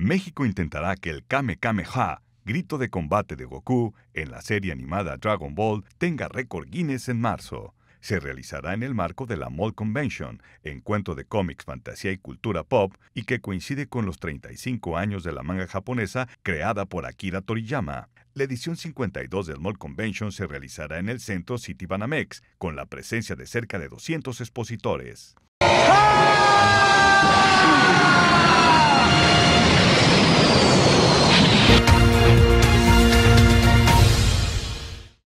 México intentará que el Kamehameha, grito de combate de Goku, en la serie animada Dragon Ball, tenga récord Guinness en marzo. Se realizará en el marco de la Mall Convention, encuentro de cómics, fantasía y cultura pop, y que coincide con los 35 años de la manga japonesa creada por Akira Toriyama. La edición 52 del Mall Convention se realizará en el centro City Banamex, con la presencia de cerca de 200 expositores.